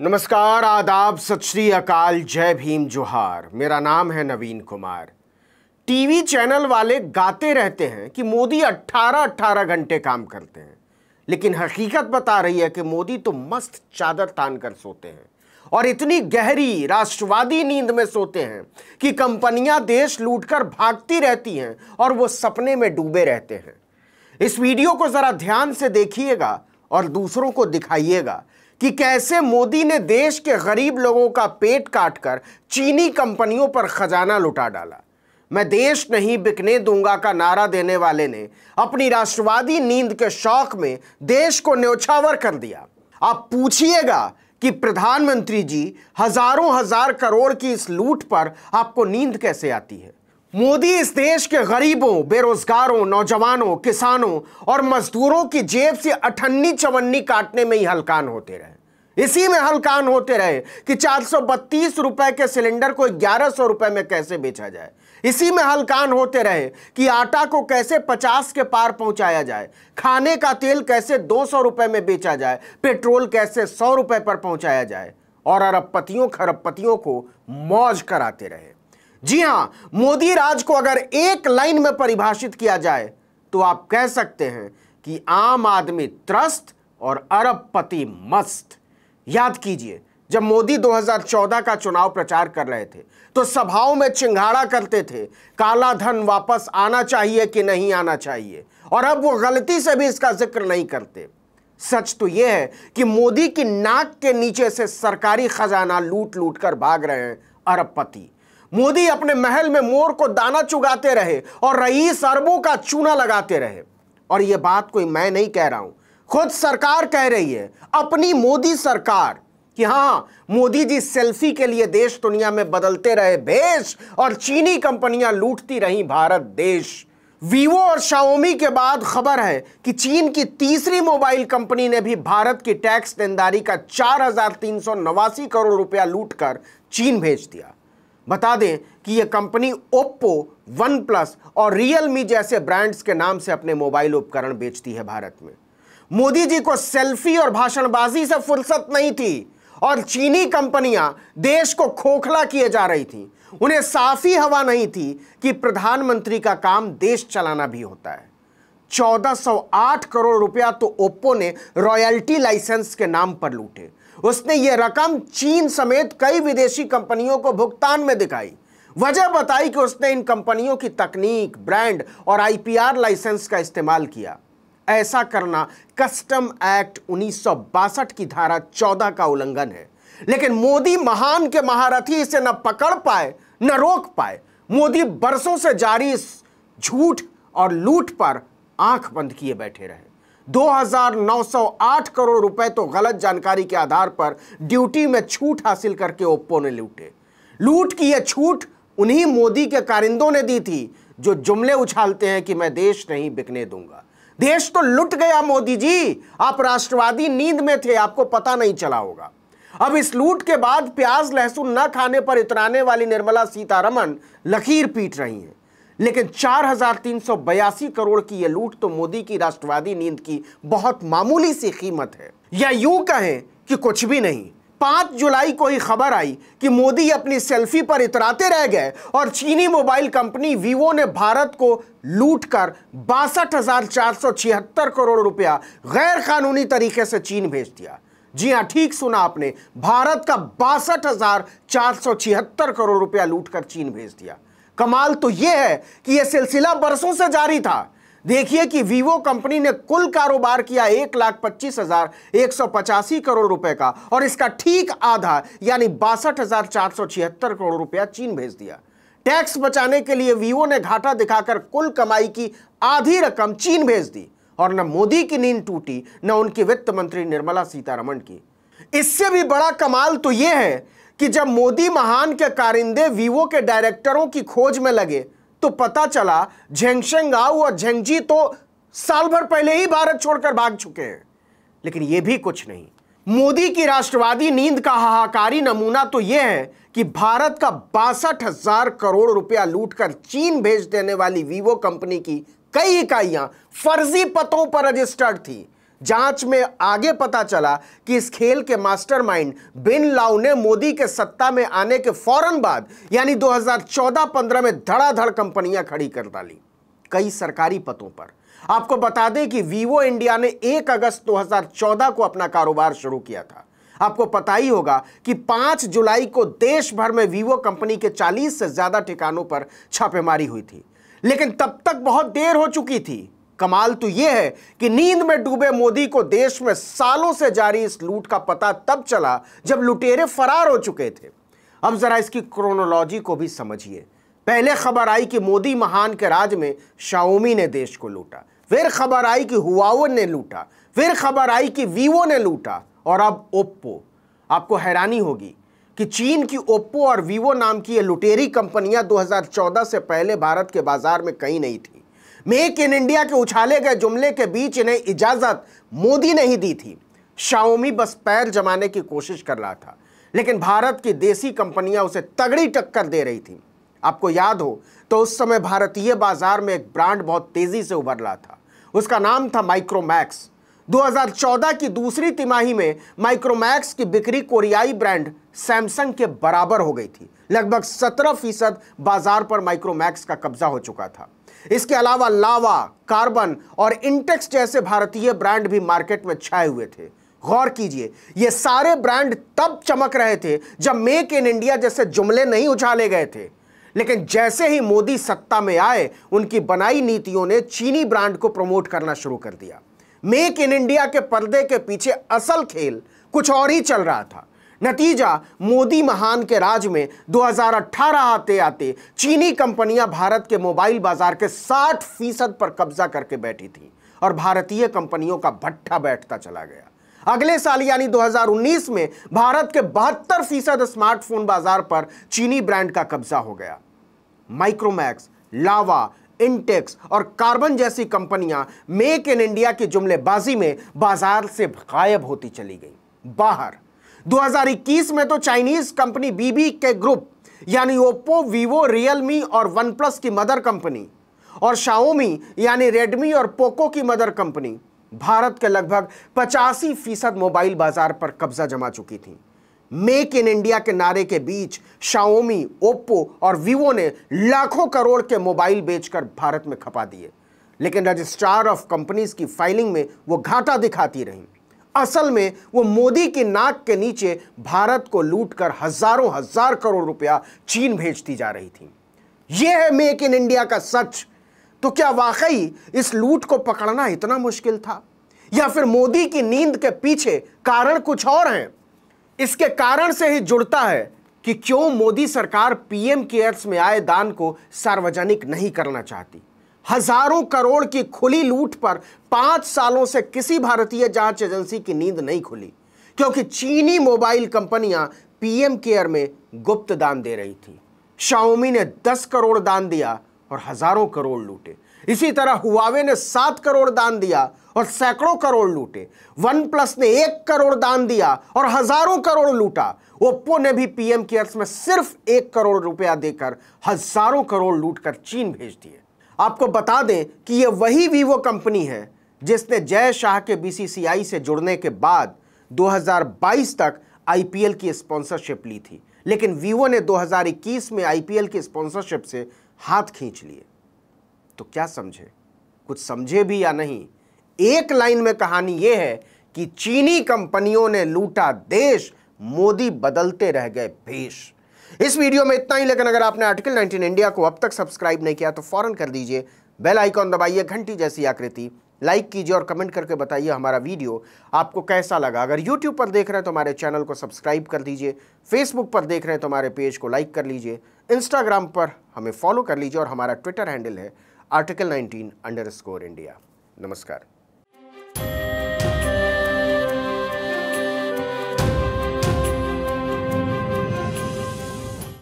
नमस्कार आदाब सत श्री अकाल जय भीम जोहार मेरा नाम है नवीन कुमार टीवी चैनल वाले गाते रहते हैं कि मोदी 18-18 घंटे काम करते हैं लेकिन हकीकत बता रही है कि मोदी तो मस्त चादर तान कर सोते हैं और इतनी गहरी राष्ट्रवादी नींद में सोते हैं कि कंपनियां देश लूटकर भागती रहती हैं और वो सपने में डूबे रहते हैं इस वीडियो को ज़रा ध्यान से देखिएगा और दूसरों को दिखाइएगा कि कैसे मोदी ने देश के गरीब लोगों का पेट काटकर चीनी कंपनियों पर खजाना लुटा डाला मैं देश नहीं बिकने दूंगा का नारा देने वाले ने अपनी राष्ट्रवादी नींद के शौक में देश को न्योछावर कर दिया आप पूछिएगा कि प्रधानमंत्री जी हजारों हजार करोड़ की इस लूट पर आपको नींद कैसे आती है मोदी इस देश के गरीबों बेरोजगारों नौजवानों किसानों और मजदूरों की जेब से अठन्नी चवन्नी काटने में ही हलकान होते रहे इसी में हलकान होते रहे कि चार सौ बत्तीस रुपए के सिलेंडर को ग्यारह सौ रुपए में कैसे बेचा जाए इसी में हलकान होते रहे कि आटा को कैसे पचास के पार पहुंचाया जाए खाने का तेल कैसे दो सौ रुपए में बेचा जाए पेट्रोल कैसे सौ रुपए पर पहुंचाया जाए और अरबपतियों खरबपतियों को मौज कराते रहे जी हां मोदी राज को अगर एक लाइन में परिभाषित किया जाए तो आप कह सकते हैं कि आम आदमी त्रस्त और अरबपति मस्त याद कीजिए जब मोदी 2014 का चुनाव प्रचार कर रहे थे तो सभाओं में चिंगाड़ा करते थे काला धन वापस आना चाहिए कि नहीं आना चाहिए और अब वो गलती से भी इसका जिक्र नहीं करते सच तो यह है कि मोदी की नाक के नीचे से सरकारी खजाना लूट लूट कर भाग रहे हैं अरबपति मोदी अपने महल में मोर को दाना चुगाते रहे और रईस अरबों का चूना लगाते रहे और ये बात कोई मैं नहीं कह रहा हूं खुद सरकार कह रही है अपनी मोदी सरकार कि हां मोदी जी सेल्फी के लिए देश दुनिया में बदलते रहे भेष और चीनी कंपनियां लूटती रहीं भारत देश वीवो और शाओमी के बाद खबर है कि चीन की तीसरी मोबाइल कंपनी ने भी भारत की टैक्स देनदारी का चार हजार तीन सौ नवासी करोड़ रुपया लूटकर चीन भेज दिया बता दें कि यह कंपनी ओप्पो वन प्लस और रियलमी जैसे ब्रांड्स के नाम से अपने मोबाइल उपकरण बेचती है भारत में मोदी जी को सेल्फी और भाषणबाजी से फुर्सत नहीं थी और चीनी कंपनियां देश को खोखला किए जा रही थी उन्हें साफ ही हवा नहीं थी कि प्रधानमंत्री का काम देश चलाना भी होता है 1408 करोड़ रुपया तो ओप्पो ने रॉयल्टी लाइसेंस के नाम पर लूटे उसने यह रकम चीन समेत कई विदेशी कंपनियों को भुगतान में दिखाई वजह बताई कि उसने इन कंपनियों की तकनीक ब्रांड और आईपीआर लाइसेंस का इस्तेमाल किया ऐसा करना कस्टम एक्ट उन्नीस की धारा 14 का उल्लंघन है लेकिन मोदी महान के महारथी इसे न पकड़ पाए न रोक पाए मोदी बरसों से जारी इस झूठ और लूट पर आंख बंद किए बैठे रहे 2,908 करोड़ रुपए तो गलत जानकारी के आधार पर ड्यूटी में छूट हासिल करके ओप्पो ने लूटे लूट की यह छूट उन्हीं मोदी के कारिंदों ने दी थी जो जुमले उछालते हैं कि मैं देश नहीं बिकने दूंगा देश तो लुट गया मोदी जी आप राष्ट्रवादी नींद में थे आपको पता नहीं चला होगा अब इस लूट के बाद प्याज लहसुन न खाने पर इतराने वाली निर्मला सीतारमन लकीर पीट रही हैं लेकिन चार करोड़ की यह लूट तो मोदी की राष्ट्रवादी नींद की बहुत मामूली सी कीमत है या यूं कहें कि कुछ भी नहीं पांच जुलाई को ही खबर आई कि मोदी अपनी सेल्फी पर इतराते रह गए और चीनी मोबाइल कंपनी वीवो ने भारत को लूट कर बासठ करोड़ रुपया गैर कानूनी तरीके से चीन भेज दिया जी हाँ ठीक सुना आपने भारत का बासठ करोड़ रुपया लूटकर चीन भेज दिया कमाल तो यह है कि यह सिलसिला बरसों से जारी था देखिए कि वीवो कंपनी ने कुल कारोबार किया एक लाख पच्चीस हजार एक सौ पचासी करोड़ रुपए का और इसका ठीक आधा यानी बासठ हजार चार सौ छिहत्तर करोड़ रुपया चीन भेज दिया टैक्स बचाने के लिए वीवो ने घाटा दिखाकर कुल कमाई की आधी रकम चीन भेज दी और न मोदी की नींद टूटी न उनकी वित्त मंत्री निर्मला सीतारमण की इससे भी बड़ा कमाल तो यह है कि जब मोदी महान के कारिंदे वीवो के डायरेक्टरों की खोज में लगे तो पता चला झेंगशेंगाओ और झेंगजी तो साल भर पहले ही भारत छोड़कर भाग चुके हैं लेकिन यह भी कुछ नहीं मोदी की राष्ट्रवादी नींद का हाहाकारी नमूना तो यह है कि भारत का बासठ हजार करोड़ रुपया लूटकर चीन भेज देने वाली वीवो कंपनी की कई इकाइयां फर्जी पतों पर रजिस्टर्ड थी जांच में आगे पता चला कि इस खेल के मास्टरमाइंड बिन लाओ ने मोदी के सत्ता में आने के फौरन बाद यानी 2014-15 में धड़ाधड़ कंपनियां खड़ी कर डाली कई सरकारी पतों पर आपको बता दें कि वीवो इंडिया ने 1 अगस्त 2014 को अपना कारोबार शुरू किया था आपको पता ही होगा कि 5 जुलाई को देश भर में वीवो कंपनी के 40 से ज्यादा ठिकानों पर छापेमारी हुई थी लेकिन तब तक बहुत देर हो चुकी थी कमाल तो यह है कि नींद में डूबे मोदी को देश में सालों से जारी इस लूट का पता तब चला जब लुटेरे फरार हो चुके थे अब जरा इसकी क्रोनोलॉजी को भी समझिए पहले खबर आई कि मोदी महान के राज में शाओमी ने देश को लूटा फिर खबर आई कि हुआओ ने लूटा फिर खबर आई कि वीवो ने लूटा और अब ओप्पो आपको हैरानी होगी कि चीन की ओप्पो और वीवो नाम की ये लुटेरी कंपनियां 2014 से पहले भारत के बाजार में कहीं नहीं थी मेक इन इंडिया के उछाले गए जुमले के बीच इन्हें इजाजत मोदी ने ही दी थी शाओमी बस पैर जमाने की कोशिश कर रहा था लेकिन भारत की देसी कंपनियां उसे तगड़ी टक्कर दे रही थी आपको याद हो तो उस समय भारतीय बाजार में एक ब्रांड बहुत तेजी से उभर रहा था उसका नाम था माइक्रोमैक्स 2014 की दूसरी तिमाही में माइक्रोमैक्स की बिक्री कोरियाई ब्रांड सैमसंग के बराबर हो गई थी लगभग 17 फीसद बाजार पर माइक्रोमैक्स का कब्जा हो चुका था इसके अलावा लावा कार्बन और इंटेक्स जैसे भारतीय ब्रांड भी मार्केट में छाए हुए थे गौर कीजिए ये सारे ब्रांड तब चमक रहे थे जब मेक इन इंडिया जैसे जुमले नहीं उछाले गए थे लेकिन जैसे ही मोदी सत्ता में आए उनकी बनाई नीतियों ने चीनी ब्रांड को प्रमोट करना शुरू कर दिया मेक इन इंडिया के पर्दे के पीछे असल खेल कुछ और ही चल रहा था नतीजा मोदी महान के राज में 2018 आते आते चीनी कंपनियां भारत के मोबाइल बाजार के 60 फीसद पर कब्जा करके बैठी थी और भारतीय कंपनियों का भट्ठा बैठता चला गया अगले साल यानी 2019 में भारत के बहत्तर फीसद स्मार्टफोन बाजार पर चीनी ब्रांड का कब्जा हो गया माइक्रोमैक्स लावा इंटेक्स और कार्बन जैसी कंपनियां मेक इन इंडिया की जुमलेबाजी में बाजार से गायब होती चली गई बाहर 2021 में तो चाइनीज कंपनी बीबी के ग्रुप यानी ओप्पो वीवो रियलमी और वन प्लस की मदर कंपनी और शाओमी यानी रेडमी और पोको की मदर कंपनी भारत के लगभग पचासी फीसद मोबाइल बाजार पर कब्जा जमा चुकी थी मेक इन इंडिया के नारे के बीच शाओमी ओप्पो और वीवो ने लाखों करोड़ के मोबाइल बेचकर भारत में खपा दिए लेकिन रजिस्ट्रार ऑफ कंपनीज की फाइलिंग में वो घाटा दिखाती रहीं असल में वो मोदी की नाक के नीचे भारत को लूटकर हजारों हजार करोड़ रुपया चीन भेजती जा रही थी ये है मेक इन इंडिया का सच तो क्या वाकई इस लूट को पकड़ना इतना मुश्किल था या फिर मोदी की नींद के पीछे कारण कुछ और हैं इसके कारण से ही जुड़ता है कि क्यों मोदी सरकार पीएम केयर्स में आए दान को सार्वजनिक नहीं करना चाहती हजारों करोड़ की खुली लूट पर पांच सालों से किसी भारतीय जांच एजेंसी की नींद नहीं खुली क्योंकि चीनी मोबाइल कंपनियां पीएम केयर में गुप्त दान दे रही थी शाओमी ने 10 करोड़ दान दिया और हजारों करोड़ लूटे इसी तरह हुआवे ने सात करोड़ दान दिया और सैकड़ों करोड़ लूटे वन प्लस ने एक करोड़ दान दिया और हजारों करोड़ लूटा ओप्पो ने भी पीएम केयर्स में सिर्फ एक करोड़ रुपया देकर हजारों करोड़ लूट कर चीन भेज दिए आपको बता दें कि ये वही वीवो कंपनी है जिसने जय शाह के बीसीसीआई से जुड़ने के बाद 2022 तक आईपीएल की स्पॉन्सरशिप ली थी लेकिन वीवो ने 2021 में आईपीएल की स्पॉन्सरशिप से हाथ खींच लिए तो क्या समझे कुछ समझे भी या नहीं एक लाइन में कहानी यह है कि चीनी कंपनियों ने लूटा देश मोदी बदलते रह गए भेष इस वीडियो में इतना ही लेकिन अगर आपने आर्टिकल 19 इंडिया को अब तक सब्सक्राइब नहीं किया तो फौरन कर दीजिए बेल आइकॉन दबाइए घंटी जैसी आकृति लाइक कीजिए और कमेंट करके बताइए हमारा वीडियो आपको कैसा लगा अगर यूट्यूब पर देख रहे हैं तो हमारे चैनल को सब्सक्राइब कर दीजिए फेसबुक पर देख रहे हैं तो हमारे पेज को लाइक कर लीजिए इंस्टाग्राम पर हमें फॉलो कर लीजिए और हमारा ट्विटर हैंडल है आर्टिकल नाइनटीन अंडर इंडिया नमस्कार